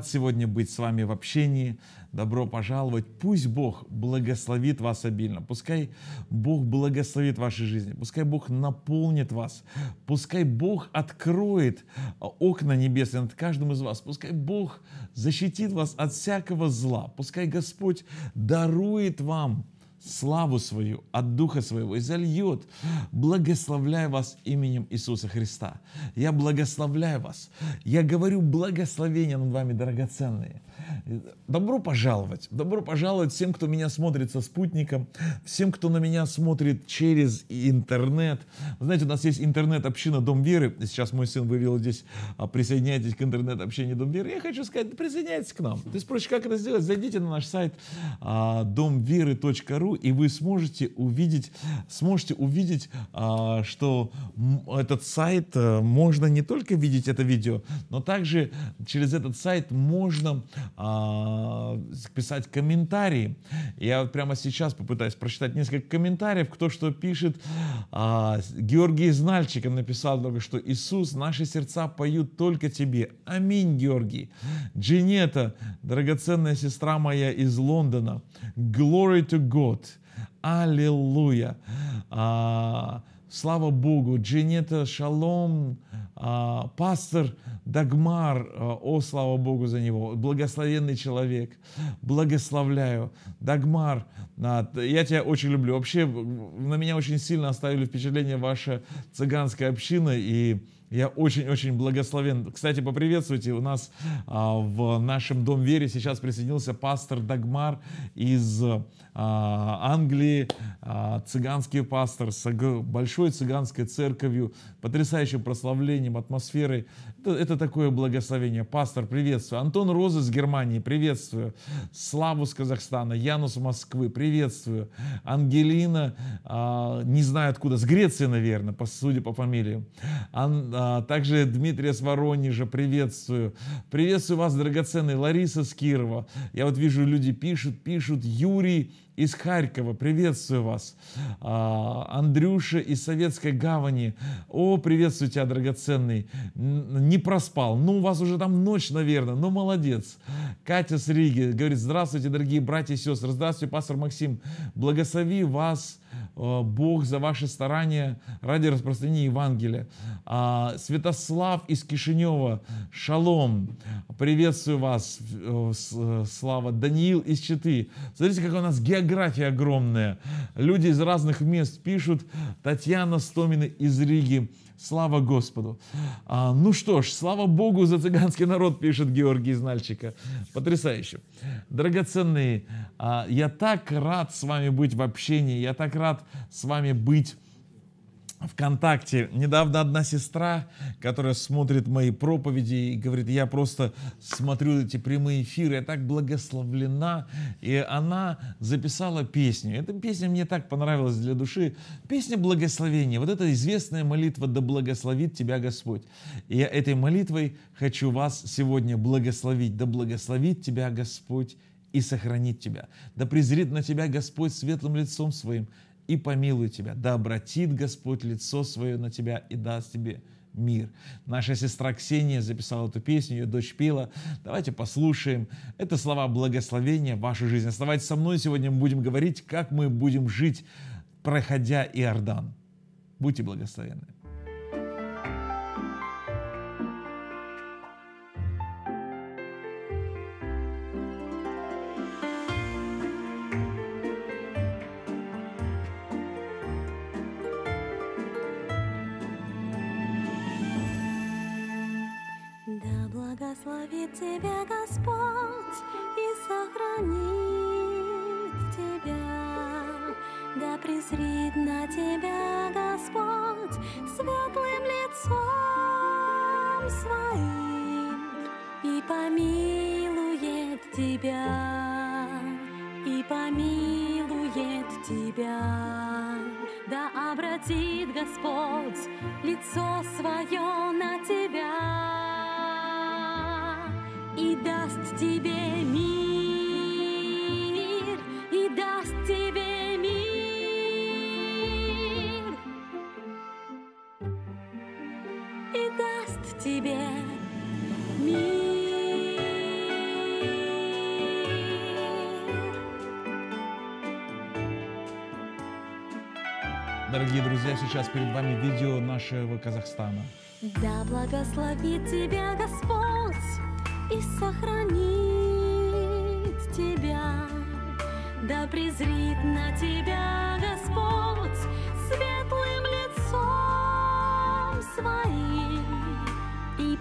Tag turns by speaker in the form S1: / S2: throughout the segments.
S1: рад сегодня быть с вами в общении. Добро пожаловать. Пусть Бог благословит вас обильно. Пускай Бог благословит ваши жизни. Пускай Бог наполнит вас. Пускай Бог откроет а, окна небесные над каждым из вас. Пускай Бог защитит вас от всякого зла. Пускай Господь дарует вам славу свою от Духа Своего и зальет. Благословляю вас именем Иисуса Христа. Я благословляю вас. Я говорю благословения над вами, драгоценные. Добро пожаловать. Добро пожаловать всем, кто меня смотрит со спутником, всем, кто на меня смотрит через интернет. Вы знаете, у нас есть интернет-община Дом Веры. Сейчас мой сын вывел здесь, а, присоединяйтесь к интернет-общине Дом Веры. Я хочу сказать, присоединяйтесь к нам. Ты спросишь, как это сделать? Зайдите на наш сайт а, домверы.ру игру, и вы сможете увидеть, сможете увидеть, а, что этот сайт э, можно не только видеть это видео, но также через этот сайт можно а, писать комментарии. Я вот прямо сейчас попытаюсь прочитать несколько комментариев, кто что пишет. А, Георгий Знальчиков написал только, что Иисус, наши сердца поют только тебе. Аминь, Георгий. Джинета, драгоценная сестра моя из Лондона. Glory to God. Аллилуйя! А, слава Богу! Джинета Шалом, а, пастор Дагмар, а, о, слава Богу за него, благословенный человек, благословляю. Дагмар, а, я тебя очень люблю. Вообще, на меня очень сильно оставили впечатление ваша цыганская община и я очень-очень благословен. Кстати, поприветствуйте. У нас а, в нашем Дом Вере сейчас присоединился пастор Дагмар из а, Англии, а, цыганский пастор с большой цыганской церковью, потрясающим прославлением, атмосферой. Это, это такое благословение. Пастор, приветствую. Антон Роза из Германии, приветствую. Славу с Казахстана, Янус Москвы, приветствую. Ангелина, а, не знаю откуда, с Греции, наверное, по, судя по фамилии. Ан, а, а, также Дмитрия с приветствую. Приветствую вас, драгоценный Лариса Скирова. Я вот вижу, люди пишут, пишут. Юрий из Харькова, приветствую вас. А, Андрюша из Советской Гавани, о, приветствую тебя, драгоценный. Не проспал, ну у вас уже там ночь, наверное, но молодец. Катя с Риги говорит, здравствуйте, дорогие братья и сестры, здравствуйте, пастор Максим, благослови вас Э, Бог за ваши старания ради распространения Евангелия. А, Святослав из Кишинева, шалом, приветствую вас, э, э, Слава. Даниил из Читы. Смотрите, какая у нас география огромная. Люди из разных мест пишут. Татьяна Стомина из Риги. Слава Господу. А, ну что ж, слава Богу за цыганский народ, пишет Георгий из Нальчика. Потрясающе. Драгоценные, а, я так рад с вами быть в общении, я так рад с вами быть ВКонтакте. Недавно одна сестра, которая смотрит мои проповеди и говорит, я просто смотрю эти прямые эфиры, я так благословлена. И она записала песню. Эта песня мне так понравилась для души. Песня благословения. Вот эта известная молитва «Да благословит тебя Господь». И я этой молитвой хочу вас сегодня благословить. «Да благословит тебя Господь и сохранит тебя. Да презрит на тебя Господь светлым лицом своим и помилует тебя, да обратит Господь лицо свое на тебя и даст тебе мир. Наша сестра Ксения записала эту песню, ее дочь пела. Давайте послушаем. Это слова благословения в вашу жизнь. Оставайтесь со мной, сегодня мы будем говорить, как мы будем жить, проходя Иордан. Будьте благословенны.
S2: тебя Господь и сохранит тебя. Да презрит на тебя Господь светлым лицом своим и помилует тебя, и помилует тебя. Да обратит Господь лицо тебе мир.
S1: Дорогие друзья, сейчас перед вами видео нашего
S2: Казахстана. Да благословит тебя Господь и сохранит тебя. Да презрит на тебя Господь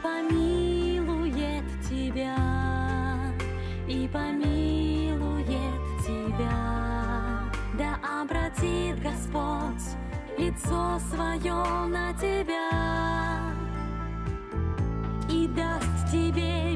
S2: помилует тебя, и помилует тебя. Да обратит Господь лицо свое на тебя и даст тебе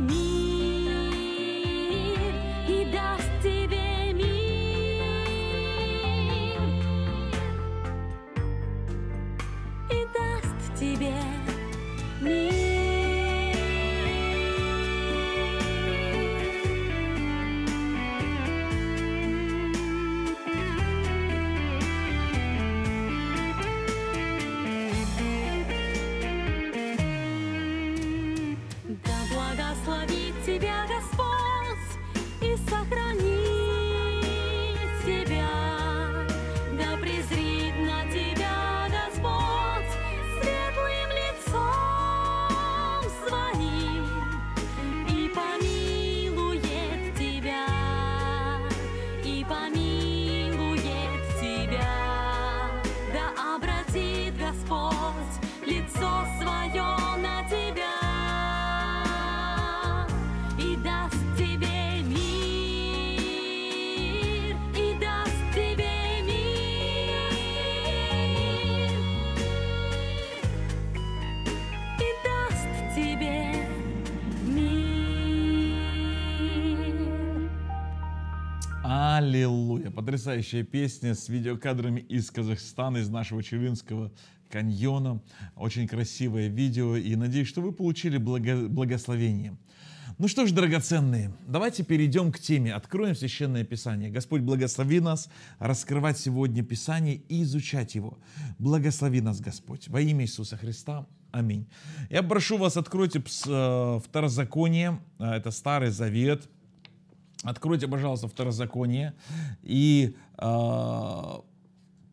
S1: потрясающая песня с видеокадрами из Казахстана, из нашего Чувинского каньона. Очень красивое видео, и надеюсь, что вы получили благо... благословение. Ну что ж, драгоценные, давайте перейдем к теме. Откроем Священное Писание. Господь, благослови нас раскрывать сегодня Писание и изучать его. Благослови нас, Господь. Во имя Иисуса Христа. Аминь. Я прошу вас, откройте э, второзаконие, э, это Старый Завет, Откройте, пожалуйста, второзаконие. И э,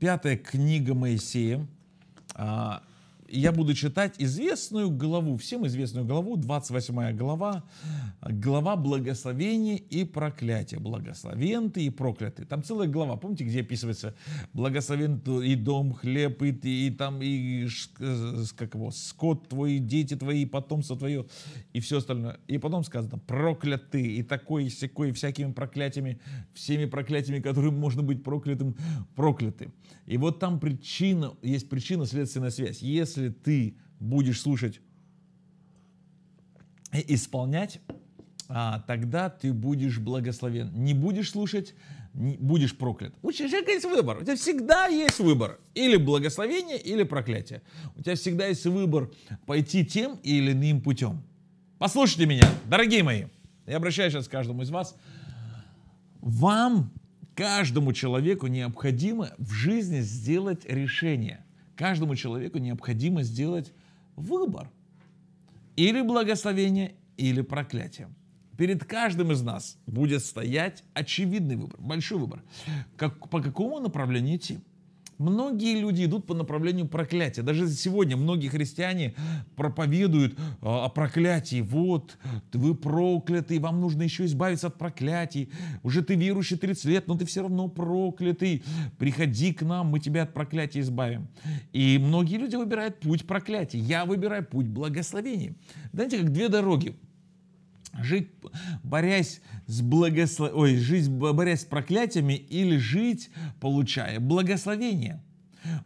S1: пятая книга Моисея, а, я буду читать известную главу, всем известную главу, 28 глава, глава благословения и проклятия. Благословен ты и проклятый. Там целая глава, помните, где описывается благословен и дом, хлеб, и, и, и там, и как его, скот твой, дети твои, потомство твое, и все остальное. И потом сказано, проклятый, и такой, и сякой, всякими проклятиями, всеми проклятиями, которым можно быть проклятым, проклятым. И вот там причина, есть причина, следственная связь. Если если ты будешь слушать и исполнять, а, тогда ты будешь благословен. Не будешь слушать, не, будешь проклят. У человека есть выбор. У тебя всегда есть выбор. Или благословение, или проклятие. У тебя всегда есть выбор пойти тем или иным путем. Послушайте меня, дорогие мои. Я обращаюсь сейчас к каждому из вас. Вам, каждому человеку необходимо в жизни сделать решение – Каждому человеку необходимо сделать выбор. Или благословение, или проклятие. Перед каждым из нас будет стоять очевидный выбор, большой выбор, как, по какому направлению идти. Многие люди идут по направлению проклятия. Даже сегодня многие христиане проповедуют а, о проклятии. Вот, вы проклятый, вам нужно еще избавиться от проклятий. Уже ты верующий 30 лет, но ты все равно проклятый. Приходи к нам, мы тебя от проклятия избавим. И многие люди выбирают путь проклятия. Я выбираю путь благословения. Знаете, как две дороги Жить, борясь с благослов... Ой, жить, борясь с проклятиями или жить, получая благословение.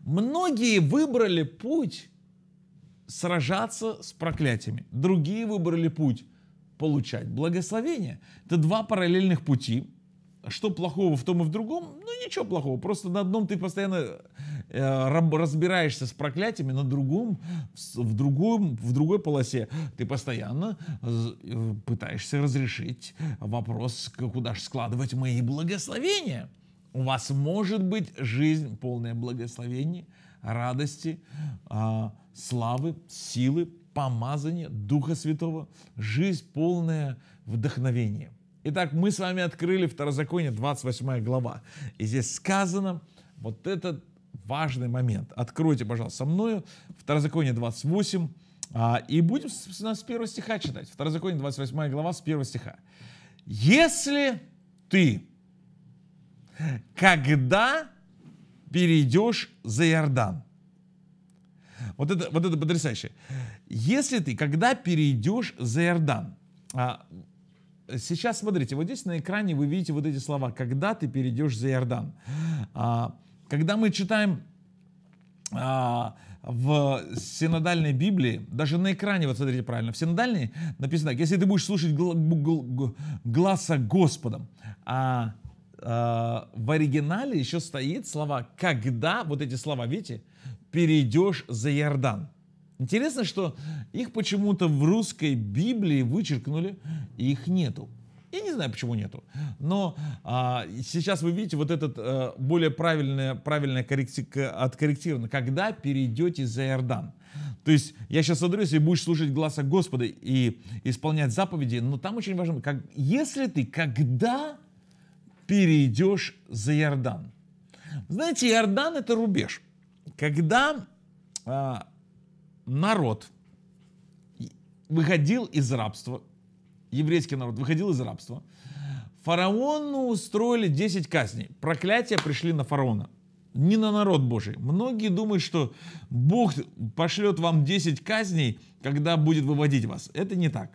S1: Многие выбрали путь сражаться с проклятиями. Другие выбрали путь получать благословение. Это два параллельных пути – что плохого в том и в другом? Ну, ничего плохого. Просто на одном ты постоянно э, разбираешься с проклятиями, на другом, в, другом, в другой полосе ты постоянно э, пытаешься разрешить вопрос, куда же складывать мои благословения. У вас может быть жизнь полная благословений, радости, а, славы, силы, помазания Духа Святого, жизнь полная вдохновения – Итак, мы с вами открыли Второзаконие, 28 глава. И здесь сказано вот этот важный момент. Откройте, пожалуйста, со мною Второзаконие 28. А, и будем с, с первого стиха читать. Второзаконие 28 глава с первого стиха. Если ты когда перейдешь за Иордан. Вот это, вот это потрясающе. Если ты когда перейдешь за Иордан, а, сейчас смотрите, вот здесь на экране вы видите вот эти слова, когда ты перейдешь за Иордан. А, когда мы читаем а, в синодальной Библии, даже на экране, вот смотрите правильно, в синодальной написано так, если ты будешь слушать гл- гл- гласа Господом, а, а в оригинале еще стоит слова, когда, вот эти слова, видите, перейдешь за Иордан. Интересно, что их почему-то в русской Библии вычеркнули, и их нету. Я не знаю, почему нету. Но а, сейчас вы видите вот этот а, более правильное, правильное корректи... откорректировано. Когда перейдете за Иордан. То есть я сейчас смотрю, если будешь слушать глаза Господа и исполнять заповеди, но там очень важно, как, если ты когда перейдешь за Иордан. Знаете, Иордан это рубеж. Когда а, народ выходил из рабства, еврейский народ выходил из рабства, фараону устроили 10 казней. Проклятия пришли на фараона, не на народ Божий. Многие думают, что Бог пошлет вам 10 казней, когда будет выводить вас. Это не так.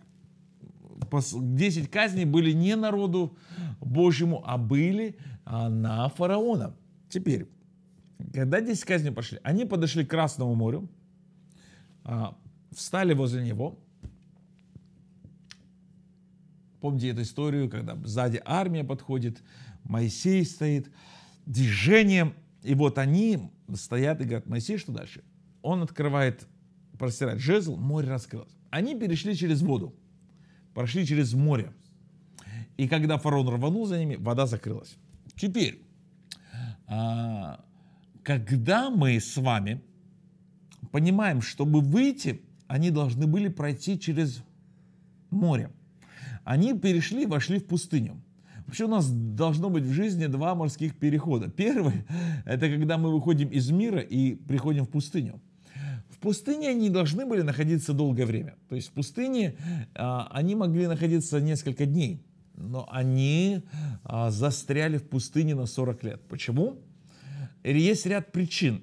S1: 10 казней были не народу Божьему, а были а, на фараона. Теперь, когда 10 казней пошли, они подошли к Красному морю, а, встали возле него. Помните эту историю, когда сзади армия подходит, Моисей стоит, движение, и вот они стоят и говорят, Моисей, что дальше? Он открывает, простирает жезл, море раскрылось. Они перешли через воду, прошли через море. И когда фараон рванул за ними, вода закрылась. Теперь, а, когда мы с вами понимаем, чтобы выйти, они должны были пройти через море. Они перешли вошли в пустыню. Вообще у нас должно быть в жизни два морских перехода. Первый – это когда мы выходим из мира и приходим в пустыню. В пустыне они должны были находиться долгое время. То есть в пустыне а, они могли находиться несколько дней, но они а, застряли в пустыне на 40 лет. Почему? Есть ряд причин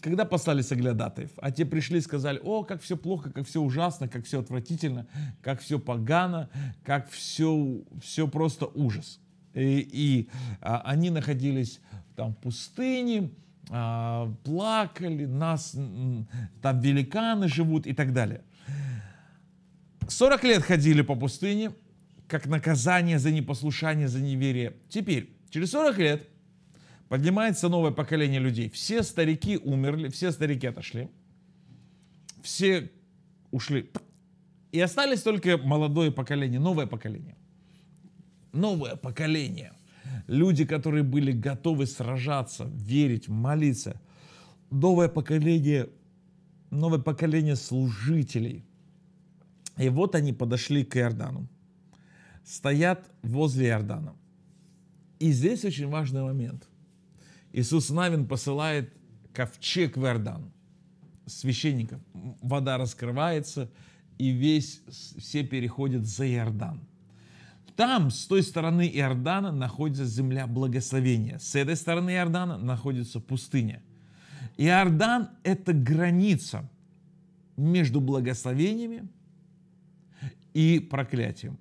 S1: когда послали соглядатаев, а те пришли и сказали, о, как все плохо, как все ужасно, как все отвратительно, как все погано, как все, все просто ужас. И, и а, они находились там в пустыне, а, плакали, нас, там великаны живут и так далее. 40 лет ходили по пустыне, как наказание за непослушание, за неверие. Теперь, через 40 лет, Поднимается новое поколение людей. Все старики умерли, все старики отошли. Все ушли. И остались только молодое поколение, новое поколение. Новое поколение. Люди, которые были готовы сражаться, верить, молиться. Новое поколение, новое поколение служителей. И вот они подошли к Иордану. Стоят возле Иордана. И здесь очень важный момент – Иисус Навин посылает ковчег в Иордан священников. Вода раскрывается, и весь, все переходят за Иордан. Там, с той стороны Иордана, находится земля благословения. С этой стороны Иордана находится пустыня. Иордан – это граница между благословениями и проклятием.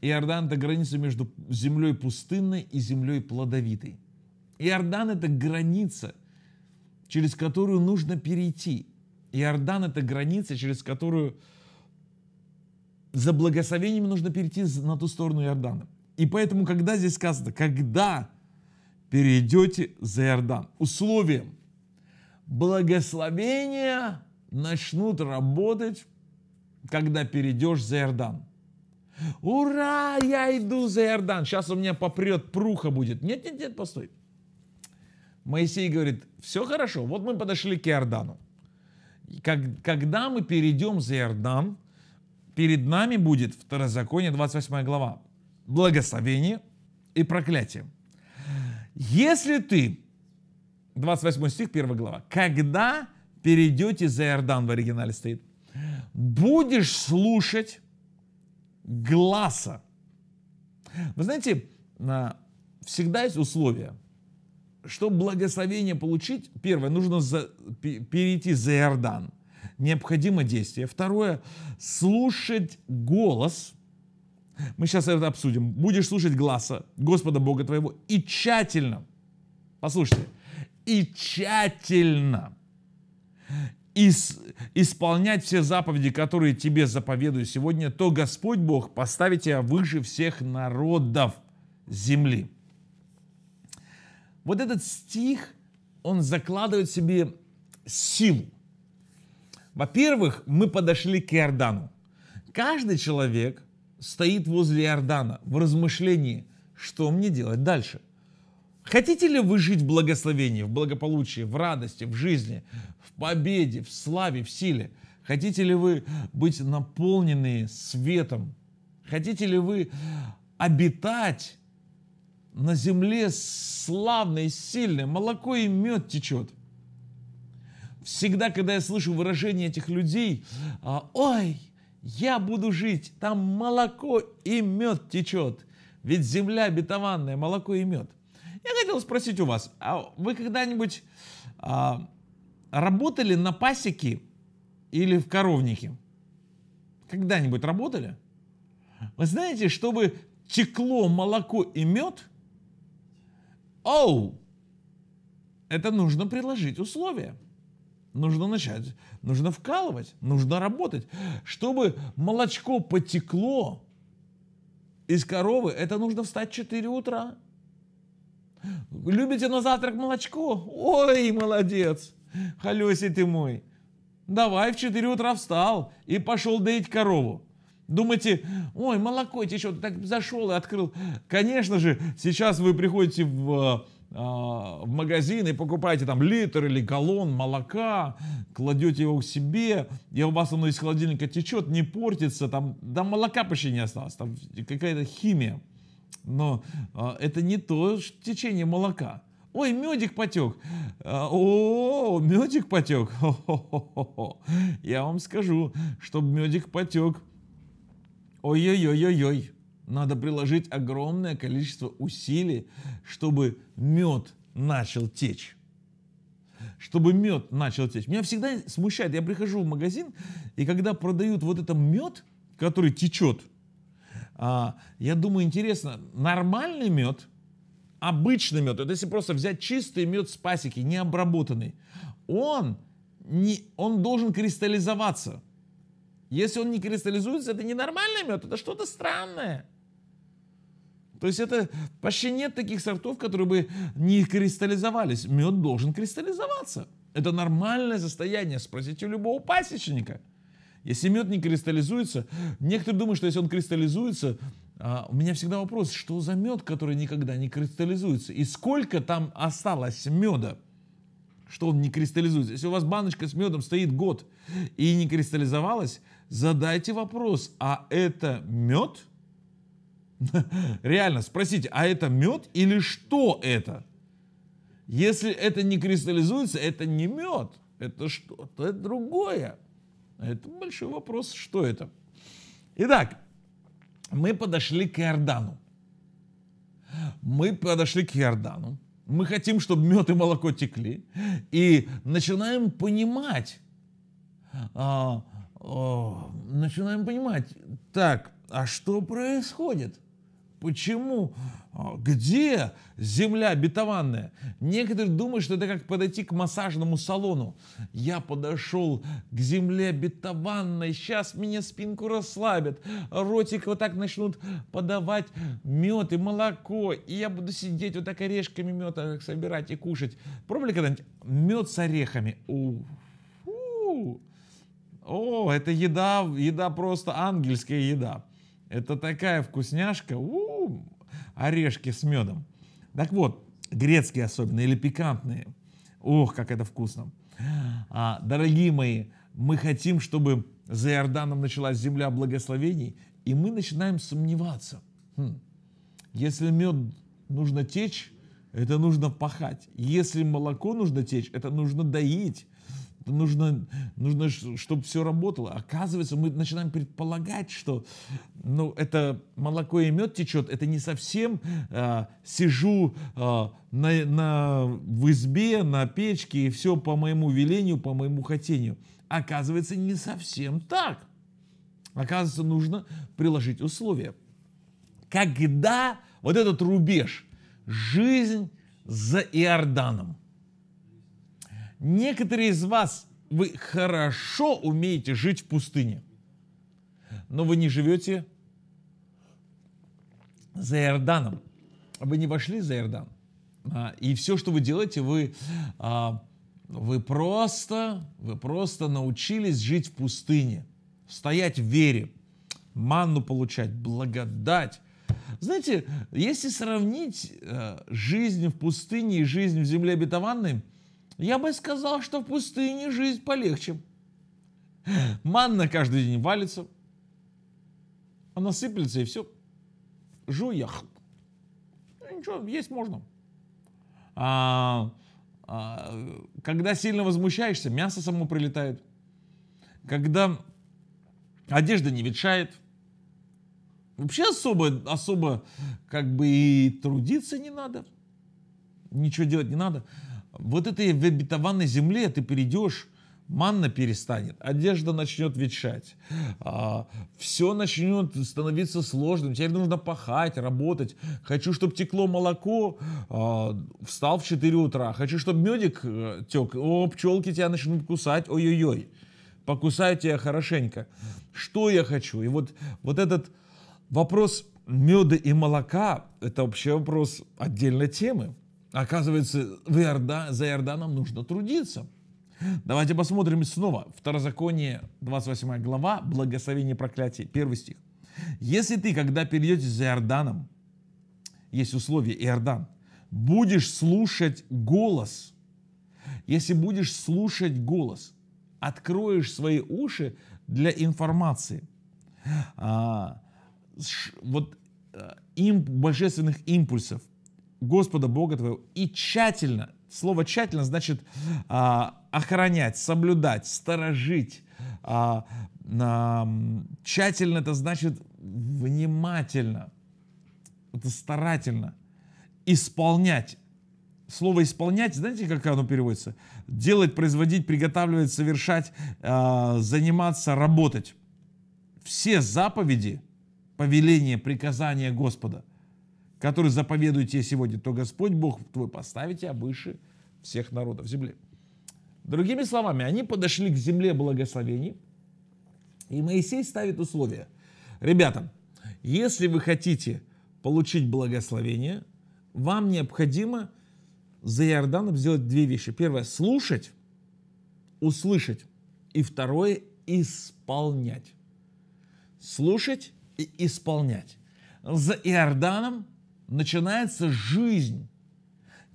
S1: Иордан – это граница между землей пустынной и землей плодовитой. Иордан – это граница, через которую нужно перейти. Иордан – это граница, через которую за благословением нужно перейти на ту сторону Иордана. И поэтому, когда здесь сказано, когда перейдете за Иордан, условием благословения начнут работать, когда перейдешь за Иордан. Ура, я иду за Иордан, сейчас у меня попрет, пруха будет. Нет, нет, нет, постой. Моисей говорит, все хорошо, вот мы подошли к Иордану. Как, когда мы перейдем за Иордан, перед нами будет Второзаконие, 28 глава, благословение и проклятие. Если ты, 28 стих, 1 глава, когда перейдете за Иордан, в оригинале стоит, будешь слушать гласа. Вы знаете, всегда есть условия – чтобы благословение получить, первое, нужно за, перейти за Иордан. Необходимо действие. Второе, слушать голос. Мы сейчас это обсудим. Будешь слушать гласа Господа Бога твоего и тщательно, послушайте, и тщательно ис, исполнять все заповеди, которые тебе заповедую сегодня, то Господь Бог поставит тебя выше всех народов земли. Вот этот стих, он закладывает себе силу. Во-первых, мы подошли к Иордану. Каждый человек стоит возле Иордана в размышлении, что мне делать дальше. Хотите ли вы жить в благословении, в благополучии, в радости, в жизни, в победе, в славе, в силе? Хотите ли вы быть наполнены светом? Хотите ли вы обитать на земле славное, сильное, молоко и мед течет. Всегда, когда я слышу выражение этих людей, а, ой, я буду жить, там молоко и мед течет, ведь земля обетованная, молоко и мед. Я хотел спросить у вас, а вы когда-нибудь а, работали на пасеке или в коровнике? Когда-нибудь работали? Вы знаете, чтобы текло молоко и мед – Оу! Это нужно предложить условия. Нужно начать, нужно вкалывать, нужно работать. Чтобы молочко потекло из коровы, это нужно встать в 4 утра. Любите на завтрак молочко? Ой, молодец! Халёси ты мой! Давай в 4 утра встал и пошел доить корову. Думаете, ой, молоко течет, так зашел и открыл. Конечно же, сейчас вы приходите в, э, а, в магазин и покупаете там литр или галлон молока, кладете его к себе, и у вас оно из холодильника течет, не портится, там, там молока почти не осталось, там какая-то химия. Но э, это не то течение молока. Ой, медик потек. Э, О, медик потек. Я вам скажу, чтобы медик потек – Ой-ой-ой-ой-ой. Надо приложить огромное количество усилий, чтобы мед начал течь. Чтобы мед начал течь. Меня всегда смущает. Я прихожу в магазин, и когда продают вот этот мед, который течет, а, я думаю, интересно, нормальный мед, обычный мед, вот если просто взять чистый мед с пасеки, необработанный, он, не, он должен кристаллизоваться – если он не кристаллизуется, это не нормальный мед, это что-то странное. То есть это почти нет таких сортов, которые бы не кристаллизовались. Мед должен кристаллизоваться. Это нормальное состояние. Спросите у любого пасечника. Если мед не кристаллизуется, некоторые думают, что если он кристаллизуется, а, у меня всегда вопрос, что за мед, который никогда не кристаллизуется? И сколько там осталось меда, что он не кристаллизуется? Если у вас баночка с медом стоит год и не кристаллизовалась, задайте вопрос, а это мед? Реально, спросите, а это мед или что это? Если это не кристаллизуется, это не мед, это что-то другое. Это большой вопрос, что это. Итак, мы подошли к Иордану. Мы подошли к Иордану. Мы хотим, чтобы мед и молоко текли. И начинаем понимать, а, начинаем понимать, так, а что происходит? Почему? А, где земля обетованная? Некоторые думают, что это как подойти к массажному салону. Я подошел к земле обетованной, сейчас меня спинку расслабят, ротик вот так начнут подавать мед и молоко, и я буду сидеть вот так орешками мед э, собирать и кушать. Пробовали когда-нибудь мед с орехами? У -у -у. О, это еда, еда просто ангельская еда. Это такая вкусняшка. У-у-у, орешки с медом. Так вот, грецкие особенно или пикантные. Ох, как это вкусно. А, дорогие мои, мы хотим, чтобы за Иорданом началась земля благословений, и мы начинаем сомневаться. Хм. Если мед нужно течь, это нужно пахать. Если молоко нужно течь, это нужно доить нужно, нужно чтобы все работало. Оказывается, мы начинаем предполагать, что ну, это молоко и мед течет, это не совсем э, сижу э, на, на, в избе, на печке, и все по моему велению, по моему хотению. Оказывается, не совсем так. Оказывается, нужно приложить условия. Когда вот этот рубеж, жизнь за Иорданом – Некоторые из вас, вы хорошо умеете жить в пустыне, но вы не живете за Иорданом. Вы не вошли за Иордан. А, и все, что вы делаете, вы, а, вы, просто, вы просто научились жить в пустыне, стоять в вере, манну получать, благодать. Знаете, если сравнить э, жизнь в пустыне и жизнь в земле обетованной – я бы сказал, что в пустыне жизнь полегче. Манна каждый день валится. Она сыплется и все. Жуях. Ну, ничего, есть можно. А, а, когда сильно возмущаешься, мясо само прилетает. Когда одежда не ветшает. Вообще особо, особо как бы и трудиться не надо. Ничего делать не надо. Вот этой в обетованной земле ты перейдешь, манна перестанет, одежда начнет ветшать, а, все начнет становиться сложным, Тебе нужно пахать, работать. Хочу, чтобы текло молоко, а, встал в 4 утра, хочу, чтобы медик э, тек, о, пчелки тебя начнут кусать, ой-ой-ой, покусают тебя хорошенько. Что я хочу? И вот, вот этот вопрос меда и молока, это вообще вопрос отдельной темы. Оказывается, в Иорда... за Иорданом нужно трудиться. Давайте посмотрим снова. Второзаконие, 28 глава, благословение проклятие, первый стих. Если ты, когда перейдете за Иорданом, есть условие Иордан, будешь слушать голос, если будешь слушать голос, откроешь свои уши для информации. А, ш, вот э, им, божественных импульсов, Господа Бога твоего и тщательно, слово тщательно значит а, охранять, соблюдать, сторожить. А, а, тщательно это значит внимательно, это старательно, исполнять. Слово исполнять, знаете, как оно переводится? Делать, производить, приготавливать, совершать, а, заниматься, работать. Все заповеди, повеления, приказания Господа – который заповедует тебе сегодня, то Господь Бог твой поставит тебя выше всех народов земли. Другими словами, они подошли к земле благословений, и Моисей ставит условия. Ребята, если вы хотите получить благословение, вам необходимо за Иорданом сделать две вещи. Первое – слушать, услышать. И второе – исполнять. Слушать и исполнять. За Иорданом начинается жизнь,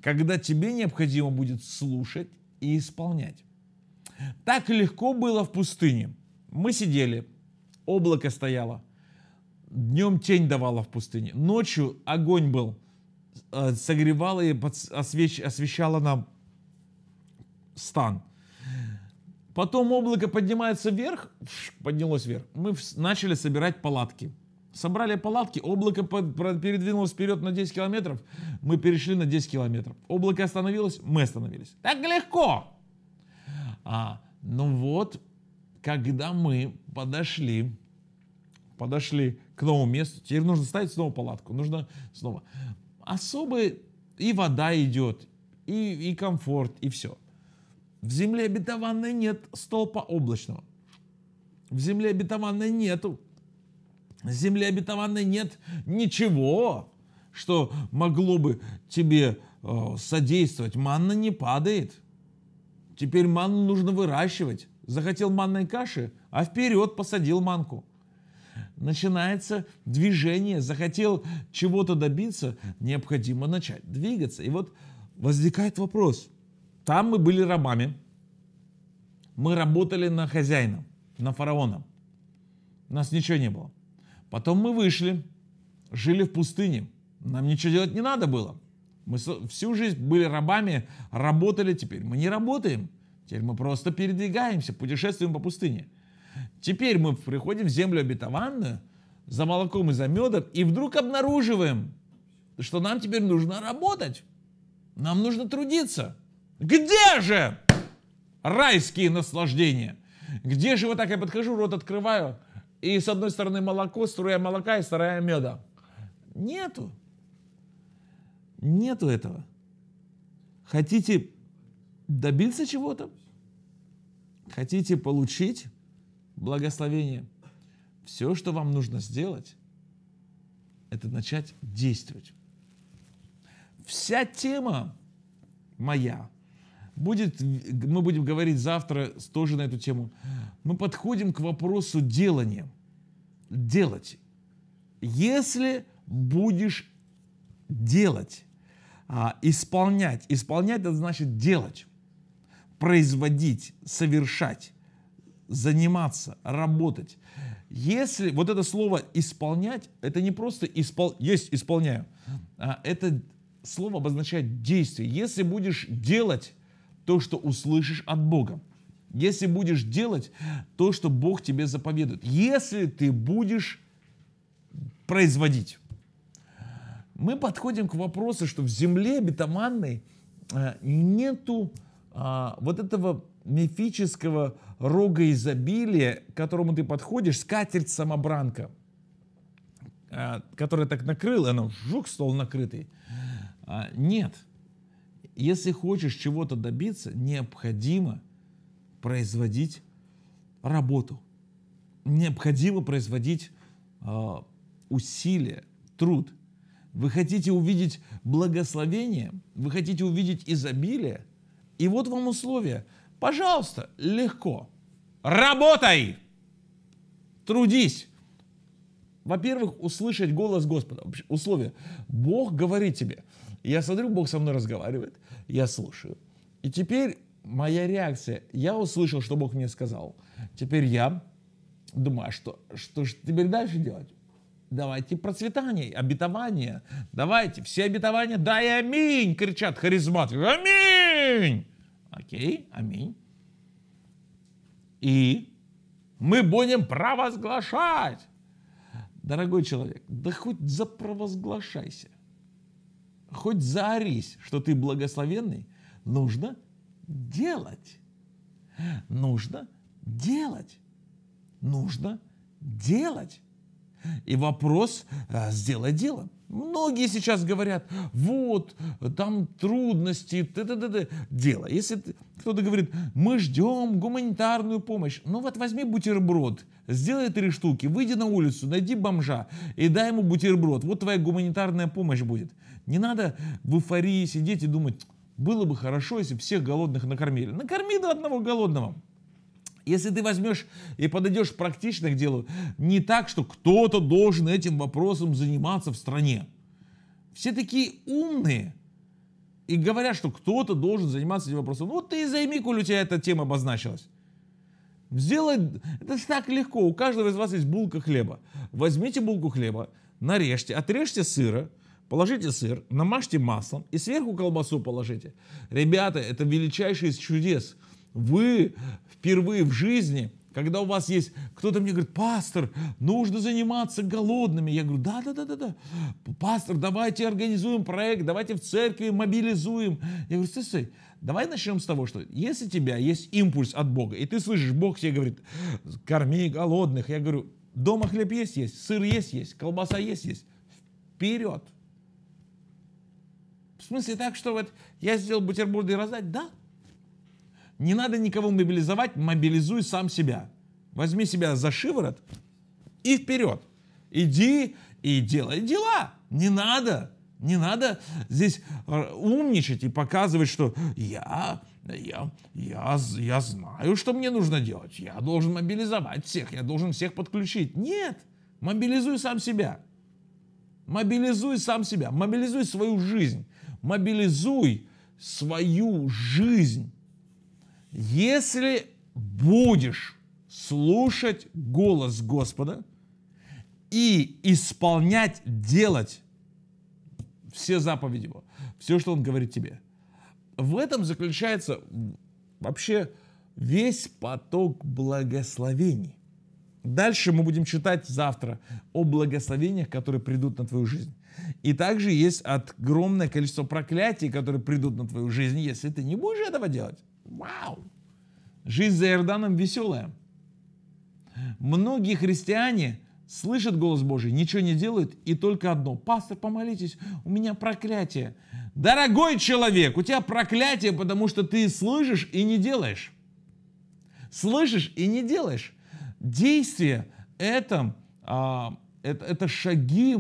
S1: когда тебе необходимо будет слушать и исполнять. Так легко было в пустыне. Мы сидели, облако стояло, днем тень давала в пустыне, ночью огонь был, э, согревало и освещ, освещало нам стан. Потом облако поднимается вверх, поднялось вверх. Мы начали собирать палатки. Собрали палатки, облако передвинулось вперед на 10 километров, мы перешли на 10 километров. Облако остановилось, мы остановились. Так легко! А, ну вот, когда мы подошли, подошли к новому месту, теперь нужно ставить снова палатку, нужно снова. Особый и вода идет, и, и комфорт, и все. В земле обетованной нет столпа облачного. В земле обетованной нету земли обетованной нет ничего, что могло бы тебе э, содействовать. Манна не падает. Теперь манну нужно выращивать. Захотел манной каши, а вперед посадил манку. Начинается движение, захотел чего-то добиться, необходимо начать двигаться. И вот возникает вопрос. Там мы были рабами, мы работали на хозяина, на фараона. У нас ничего не было. Потом мы вышли, жили в пустыне. Нам ничего делать не надо было. Мы всю жизнь были рабами, работали, теперь мы не работаем. Теперь мы просто передвигаемся, путешествуем по пустыне. Теперь мы приходим в землю обетованную, за молоком и за медом, и вдруг обнаруживаем, что нам теперь нужно работать. Нам нужно трудиться. Где же райские наслаждения? Где же вот так я подхожу, рот открываю – и с одной стороны молоко, струя молока и струя меда. Нету. Нету этого. Хотите добиться чего-то? Хотите получить благословение? Все, что вам нужно сделать, это начать действовать. Вся тема моя – Будет, мы будем говорить завтра тоже на эту тему. Мы подходим к вопросу делания. Делать. Если будешь делать, а, исполнять. Исполнять это значит делать, производить, совершать, заниматься, работать. Если вот это слово исполнять, это не просто испол, есть исполняю, а это слово обозначает действие. Если будешь делать, то, что услышишь от Бога. Если будешь делать то, что Бог тебе заповедует. Если ты будешь производить. Мы подходим к вопросу, что в земле обетованной э, нету а, вот этого мифического рога изобилия, к которому ты подходишь, скатерть-самобранка, а, э, которая так накрыла, она жук стол накрытый. А, нет. Если хочешь чего-то добиться, необходимо производить работу. Необходимо производить э, усилия, труд. Вы хотите увидеть благословение, вы хотите увидеть изобилие, и вот вам условия. Пожалуйста, легко. Работай! Трудись! Во-первых, услышать голос Господа. Условие. Бог говорит тебе – я смотрю, Бог со мной разговаривает, я слушаю. И теперь моя реакция, я услышал, что Бог мне сказал. Теперь я думаю, а что, что же теперь дальше делать? Давайте процветание, обетование. Давайте, все обетования, да аминь, кричат харизматы. Аминь! Окей, аминь. И мы будем провозглашать. Дорогой человек, да хоть запровозглашайся хоть заорись, что ты благословенный, нужно делать. Нужно делать. Нужно делать. И вопрос а, «сделай дело». Многие сейчас говорят, вот, там трудности, т -т -т -т. дело. Если кто-то говорит, мы ждем гуманитарную помощь, ну вот возьми бутерброд, сделай три штуки, выйди на улицу, найди бомжа и дай ему бутерброд, вот твоя гуманитарная помощь будет. Не надо в эйфории сидеть и думать, было бы хорошо, если всех голодных накормили. Накорми до одного голодного. Если ты возьмешь и подойдешь практично к делу, не так, что кто-то должен этим вопросом заниматься в стране. Все такие умные и говорят, что кто-то должен заниматься этим вопросом. Ну вот ты и займи, коль у тебя эта тема обозначилась. Сделай, это так легко, у каждого из вас есть булка хлеба. Возьмите булку хлеба, нарежьте, отрежьте сыра, Положите сыр, намажьте маслом и сверху колбасу положите. Ребята, это величайший из чудес. Вы впервые в жизни, когда у вас есть, кто-то мне говорит, пастор, нужно заниматься голодными. Я говорю, да, да, да, да, да. Пастор, давайте организуем проект, давайте в церкви мобилизуем. Я говорю, стой, стой, давай начнем с того, что если у тебя есть импульс от Бога, и ты слышишь, Бог тебе говорит, корми голодных. Я говорю, дома хлеб есть, есть, сыр есть, есть, колбаса есть, есть. Вперед! смысле так, что вот я сделал бутерброды раздать? Да. Не надо никого мобилизовать, мобилизуй сам себя. Возьми себя за шиворот и вперед. Иди и делай дела. Не надо, не надо здесь э, умничать и показывать, что я, я, я, я знаю, что мне нужно делать. Я должен мобилизовать всех, я должен всех подключить. Нет, мобилизуй сам себя. Мобилизуй сам себя, мобилизуй свою жизнь мобилизуй свою жизнь. Если будешь слушать голос Господа и исполнять, делать все заповеди Его, все, что Он говорит тебе. В этом заключается вообще весь поток благословений. Дальше мы будем читать завтра о благословениях, которые придут на твою жизнь. И также есть огромное количество проклятий, которые придут на твою жизнь, если ты не будешь этого делать. Вау! Жизнь за Иорданом веселая. Многие христиане слышат голос Божий, ничего не делают, и только одно. Пастор, помолитесь, у меня проклятие. Дорогой человек, у тебя проклятие, потому что ты слышишь и не делаешь. Слышишь и не делаешь. Действие это, а, это, это шаги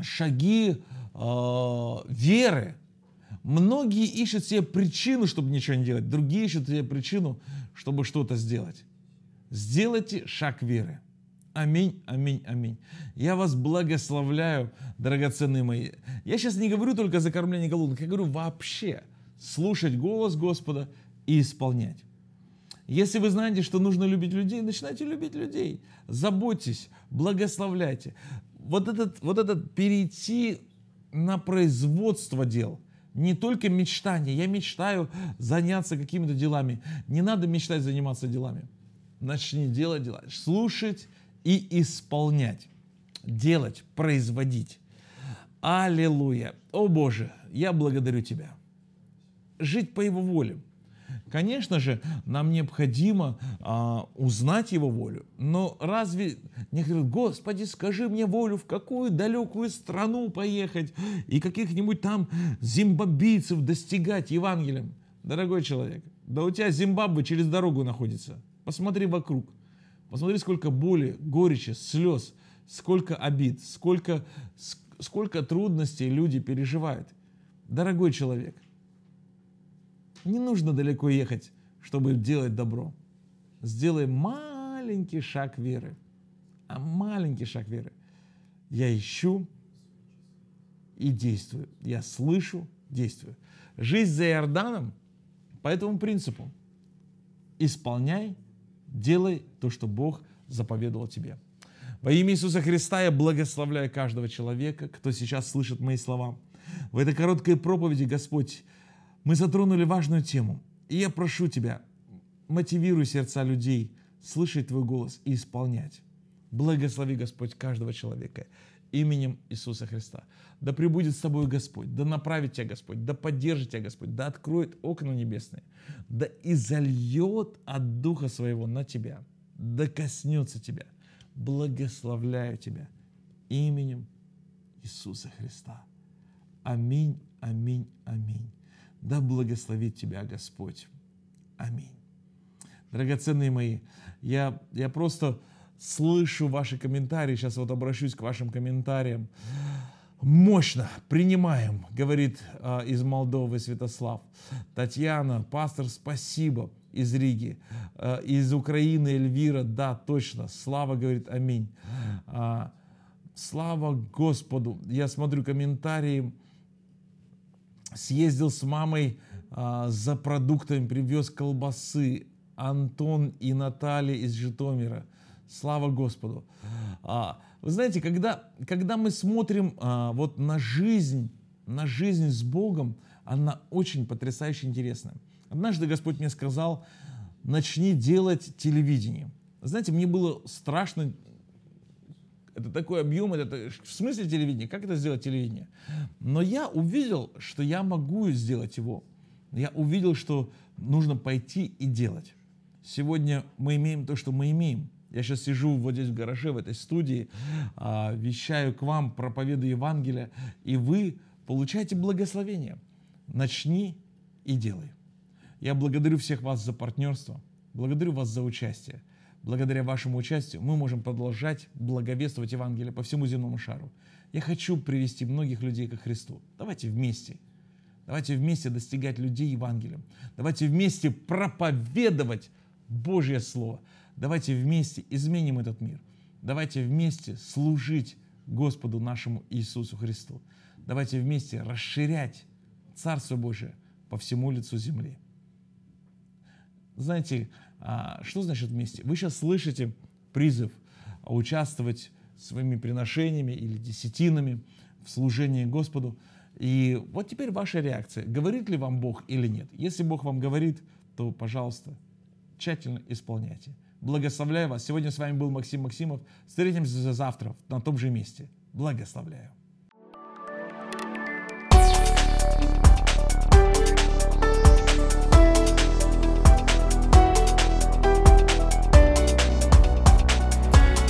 S1: шаги э, веры. Многие ищут себе причину, чтобы ничего не делать, другие ищут себе причину, чтобы что-то сделать. Сделайте шаг веры. Аминь, аминь, аминь. Я вас благословляю, драгоценные мои. Я сейчас не говорю только за кормление голодных, я говорю вообще слушать голос Господа и исполнять. Если вы знаете, что нужно любить людей, начинайте любить людей. Заботьтесь, благословляйте вот этот, вот этот перейти на производство дел, не только мечтание. Я мечтаю заняться какими-то делами. Не надо мечтать заниматься делами. Начни делать дела. Слушать и исполнять. Делать, производить. Аллилуйя. О Боже, я благодарю Тебя. Жить по Его воле – Конечно же, нам необходимо а, узнать его волю. Но разве не говорят, Господи, скажи мне волю, в какую далекую страну поехать и каких-нибудь там зимбабийцев достигать Евангелием? Дорогой человек, да у тебя Зимбабве через дорогу находится. Посмотри вокруг. Посмотри, сколько боли, горечи, слез, сколько обид, сколько, сколько трудностей люди переживают. Дорогой человек, не нужно далеко ехать, чтобы делать добро. Сделай маленький шаг веры. А маленький шаг веры. Я ищу и действую. Я слышу, действую. Жизнь за Иорданом по этому принципу. Исполняй, делай то, что Бог заповедовал тебе. Во имя Иисуса Христа я благословляю каждого человека, кто сейчас слышит мои слова. В этой короткой проповеди, Господь, мы затронули важную тему. И я прошу тебя, мотивируй сердца людей слышать твой голос и исполнять. Благослови Господь каждого человека именем Иисуса Христа. Да пребудет с тобой Господь, да направит тебя Господь, да поддержит тебя Господь, да откроет окна небесные, да и зальет от Духа Своего на тебя, да коснется тебя. Благословляю тебя именем Иисуса Христа. Аминь, аминь, аминь. Да благословит тебя Господь. Аминь. Драгоценные мои, я, я просто слышу ваши комментарии. Сейчас вот обращусь к вашим комментариям. Мощно принимаем, говорит э, из Молдовы Святослав. Татьяна, пастор, спасибо из Риги. Э, из Украины Эльвира, да, точно. Слава говорит, аминь. Э, слава Господу. Я смотрю комментарии съездил с мамой а, за продуктами, привез колбасы. Антон и Наталья из Житомира. Слава Господу. А, вы знаете, когда, когда мы смотрим а, вот на жизнь, на жизнь с Богом, она очень потрясающе интересная. Однажды Господь мне сказал, начни делать телевидение. Знаете, мне было страшно это такой объем, это в смысле телевидения? Как это сделать телевидение? Но я увидел, что я могу сделать его. Я увидел, что нужно пойти и делать. Сегодня мы имеем то, что мы имеем. Я сейчас сижу вот здесь в гараже, в этой студии, а, вещаю к вам, проповедую Евангелие, и вы получаете благословение. Начни и делай. Я благодарю всех вас за партнерство, благодарю вас за участие. Благодаря вашему участию мы можем продолжать благовествовать Евангелие по всему земному шару. Я хочу привести многих людей ко Христу. Давайте вместе. Давайте вместе достигать людей Евангелием. Давайте вместе проповедовать Божье Слово. Давайте вместе изменим этот мир. Давайте вместе служить Господу нашему Иисусу Христу. Давайте вместе расширять Царство Божие по всему лицу земли знаете, а, что значит вместе? Вы сейчас слышите призыв участвовать своими приношениями или десятинами в служении Господу. И вот теперь ваша реакция. Говорит ли вам Бог или нет? Если Бог вам говорит, то, пожалуйста, тщательно исполняйте. Благословляю вас. Сегодня с вами был Максим Максимов. Встретимся завтра на том же месте. Благословляю.